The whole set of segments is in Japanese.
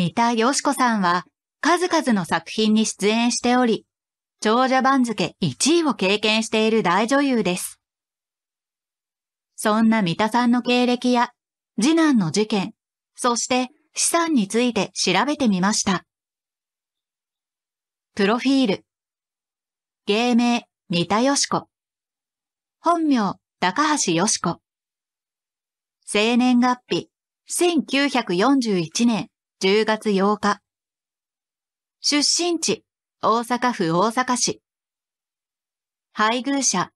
三田よしこさんは数々の作品に出演しており、長者番付1位を経験している大女優です。そんな三田さんの経歴や次男の事件、そして資産について調べてみました。プロフィール。芸名、三田よしこ。本名、高橋よしこ。生年月日、1941年10月8日。出身地、大阪府大阪市。配偶者、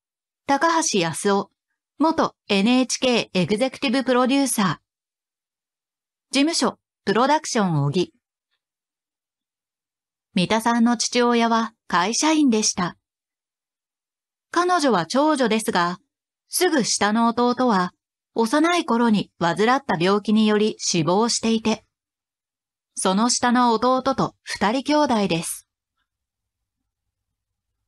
高橋康夫、元 NHK エグゼクティブプロデューサー。事務所、プロダクション小木。三田さんの父親は会社員でした。彼女は長女ですが、すぐ下の弟は幼い頃に患った病気により死亡していて、その下の弟と二人兄弟です。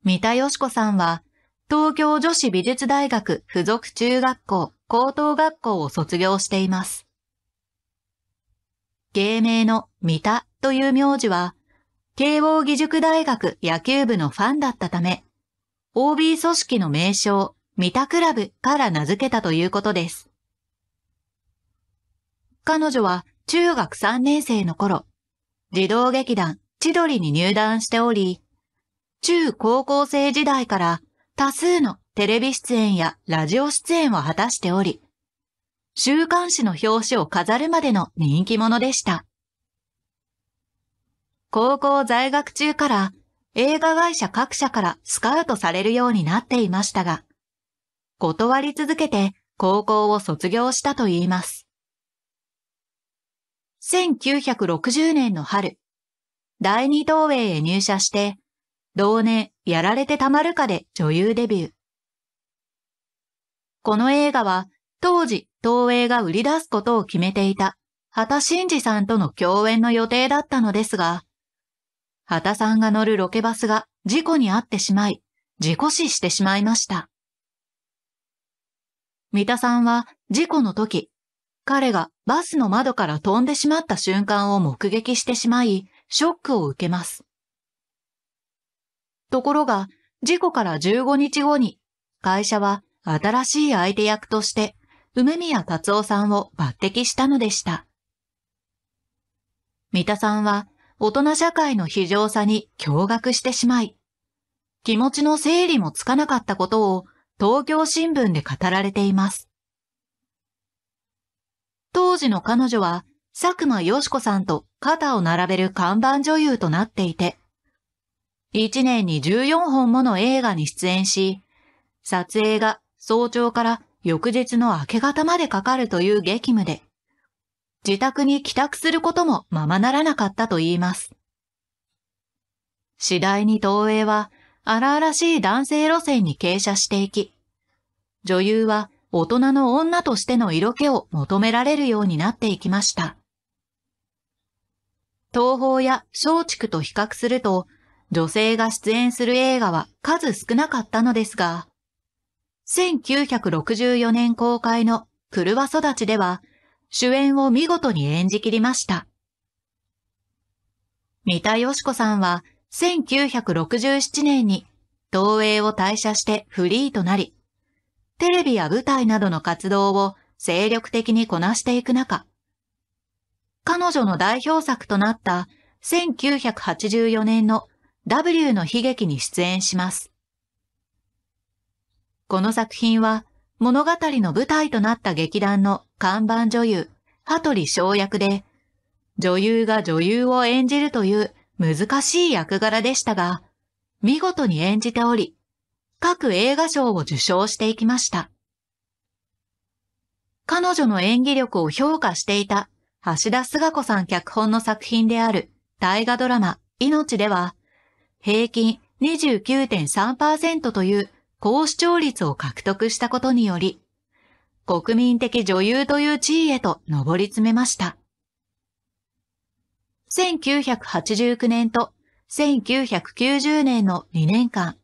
三田よし子さんは、東京女子美術大学附属中学校高等学校を卒業しています。芸名の三田という名字は、慶応義塾大学野球部のファンだったため、OB 組織の名称、三田クラブから名付けたということです。彼女は中学3年生の頃、児童劇団千鳥に入団しており、中高校生時代から多数のテレビ出演やラジオ出演を果たしており、週刊誌の表紙を飾るまでの人気者でした。高校在学中から映画会社各社からスカウトされるようになっていましたが、断り続けて高校を卒業したと言います。1960年の春、第二東映へ入社して、同年やられてたまるかで女優デビュー。この映画は当時東映が売り出すことを決めていた畑真二さんとの共演の予定だったのですが、畑さんが乗るロケバスが事故に遭ってしまい、事故死してしまいました。三田さんは事故の時、彼がバスの窓から飛んでしまった瞬間を目撃してしまい、ショックを受けます。ところが、事故から15日後に、会社は新しい相手役として、梅宮達夫さんを抜擢したのでした。三田さんは、大人社会の非常さに驚愕してしまい、気持ちの整理もつかなかったことを東京新聞で語られています。当時の彼女は、佐久間よしこさんと肩を並べる看板女優となっていて、1年に14本もの映画に出演し、撮影が早朝から翌日の明け方までかかるという激務で、自宅に帰宅することもままならなかったと言います。次第に東映は荒々しい男性路線に傾斜していき、女優は大人の女としての色気を求められるようになっていきました。東宝や松竹と比較すると、女性が出演する映画は数少なかったのですが、1964年公開の車育ちでは、主演を見事に演じきりました。三田佳子さんは1967年に東映を退社してフリーとなり、テレビや舞台などの活動を精力的にこなしていく中、彼女の代表作となった1984年の W の悲劇に出演します。この作品は物語の舞台となった劇団の看板女優、羽鳥翔役で、女優が女優を演じるという難しい役柄でしたが、見事に演じており、各映画賞を受賞していきました。彼女の演技力を評価していた橋田壽賀子さん脚本の作品である大河ドラマ命では平均29.3%という高視聴率を獲得したことにより国民的女優という地位へと上り詰めました。1989年と1990年の2年間、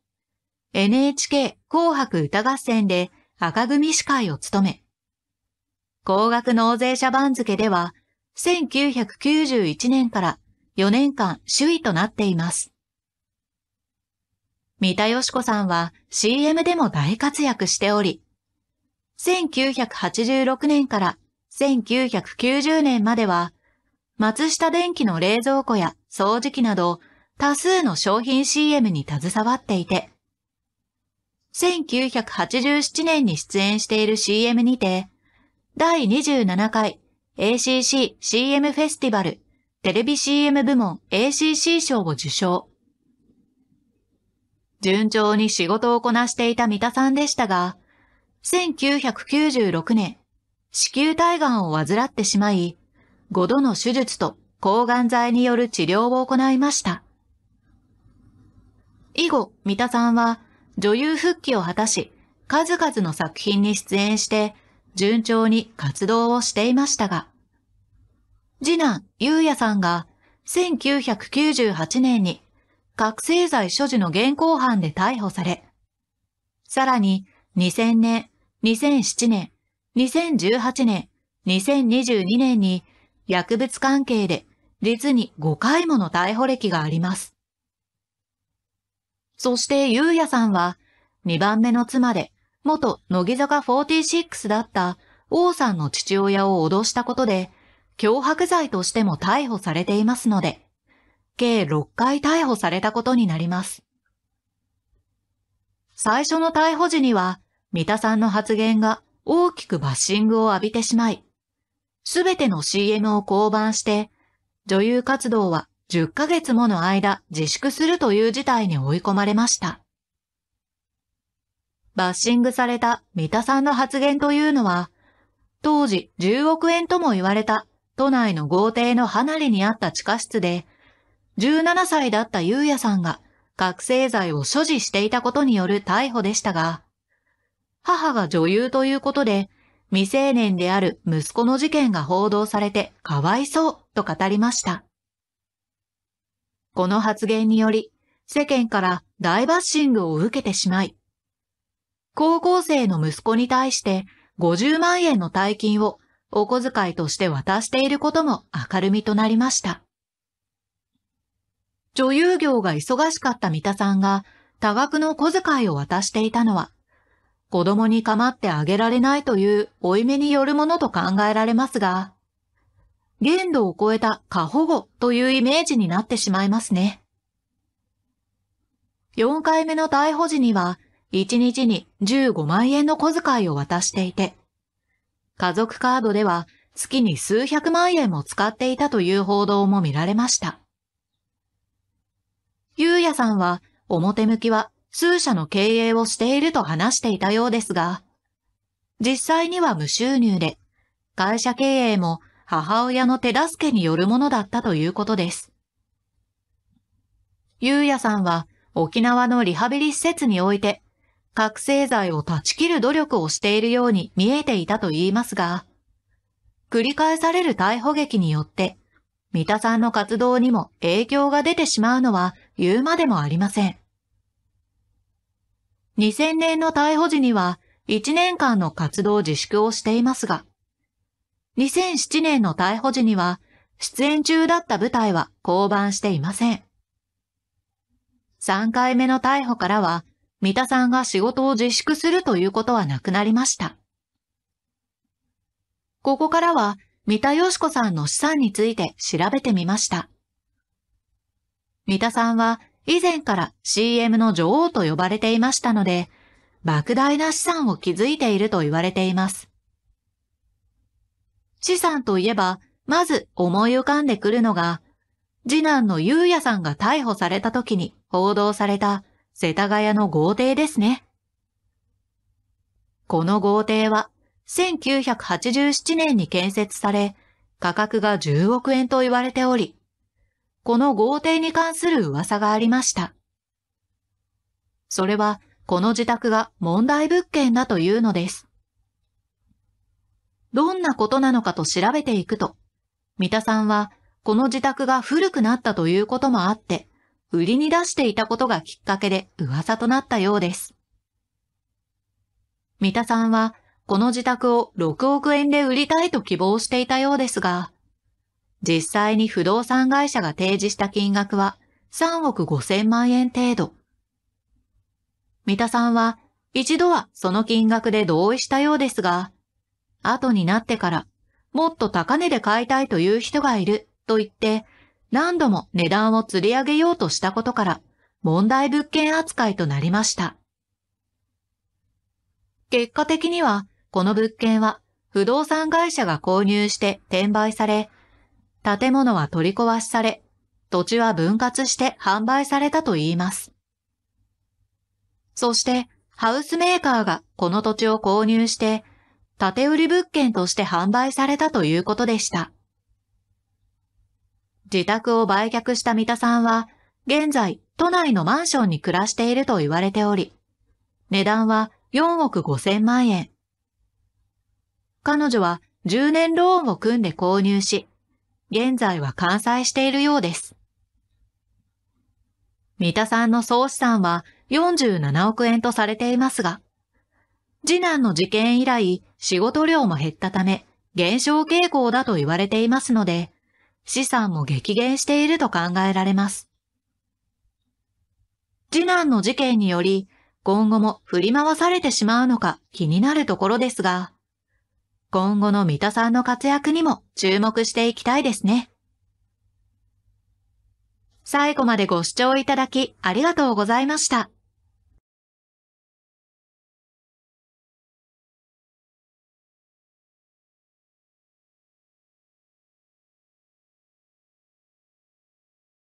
NHK 紅白歌合戦で赤組司会を務め、高額納税者番付では、1991年から4年間首位となっています。三田佳子さんは CM でも大活躍しており、1986年から1990年までは、松下電器の冷蔵庫や掃除機など多数の商品 CM に携わっていて、1987年に出演している CM にて、第27回 ACC CM フェスティバルテレビ CM 部門 ACC 賞を受賞。順調に仕事をこなしていた三田さんでしたが、1996年、子宮体がんを患ってしまい、5度の手術と抗がん剤による治療を行いました。以後、三田さんは女優復帰を果たし、数々の作品に出演して、順調に活動をしていましたが、次男、ゆうやさんが、1998年に、覚醒剤所持の現行犯で逮捕され、さらに、2000年、2007年、2018年、2022年に、薬物関係で実に5回もの逮捕歴があります。そしてゆうやさんは、2番目の妻で、元乃木坂46だった王さんの父親を脅したことで、脅迫罪としても逮捕されていますので、計6回逮捕されたことになります。最初の逮捕時には、三田さんの発言が大きくバッシングを浴びてしまい、すべての CM を降板して、女優活動は10ヶ月もの間自粛するという事態に追い込まれました。バッシングされた三田さんの発言というのは、当時10億円とも言われた都内の豪邸の離れにあった地下室で、17歳だったゆうやさんが覚醒剤を所持していたことによる逮捕でしたが、母が女優ということで、未成年である息子の事件が報道されてかわいそうと語りました。この発言により、世間から大バッシングを受けてしまい、高校生の息子に対して50万円の大金をお小遣いとして渡していることも明るみとなりました。女優業が忙しかった三田さんが多額の小遣いを渡していたのは、子供に構ってあげられないという負い目によるものと考えられますが、限度を超えた過保護というイメージになってしまいますね。4回目の逮捕時には、1日に15万円の小遣いを渡していて、家族カードでは月に数百万円も使っていたという報道も見られました。ゆうやさんは表向きは数社の経営をしていると話していたようですが、実際には無収入で、会社経営も母親の手助けによるものだったということです。ゆうやさんは沖縄のリハビリ施設において覚醒剤を断ち切る努力をしているように見えていたと言いますが、繰り返される逮捕劇によって、三田さんの活動にも影響が出てしまうのは言うまでもありません。2000年の逮捕時には1年間の活動自粛をしていますが、2007年の逮捕時には、出演中だった舞台は降板していません。3回目の逮捕からは、三田さんが仕事を自粛するということはなくなりました。ここからは、三田よし子さんの資産について調べてみました。三田さんは以前から CM の女王と呼ばれていましたので、莫大な資産を築いていると言われています。資産といえば、まず思い浮かんでくるのが、次男のゆ也さんが逮捕された時に報道された世田谷の豪邸ですね。この豪邸は1987年に建設され、価格が10億円と言われており、この豪邸に関する噂がありました。それは、この自宅が問題物件だというのです。どんなことなのかと調べていくと、三田さんはこの自宅が古くなったということもあって、売りに出していたことがきっかけで噂となったようです。三田さんはこの自宅を6億円で売りたいと希望していたようですが、実際に不動産会社が提示した金額は3億5千万円程度。三田さんは一度はその金額で同意したようですが、後になってから、もっと高値で買いたいという人がいると言って、何度も値段を釣り上げようとしたことから、問題物件扱いとなりました。結果的には、この物件は不動産会社が購入して転売され、建物は取り壊しされ、土地は分割して販売されたと言います。そして、ハウスメーカーがこの土地を購入して、建売物件として販売されたということでした。自宅を売却した三田さんは、現在都内のマンションに暮らしていると言われており、値段は4億5千万円。彼女は10年ローンを組んで購入し、現在は完済しているようです。三田さんの総資産は47億円とされていますが、次男の事件以来、仕事量も減ったため、減少傾向だと言われていますので、資産も激減していると考えられます。次男の事件により、今後も振り回されてしまうのか気になるところですが、今後の三田さんの活躍にも注目していきたいですね。最後までご視聴いただきありがとうございました。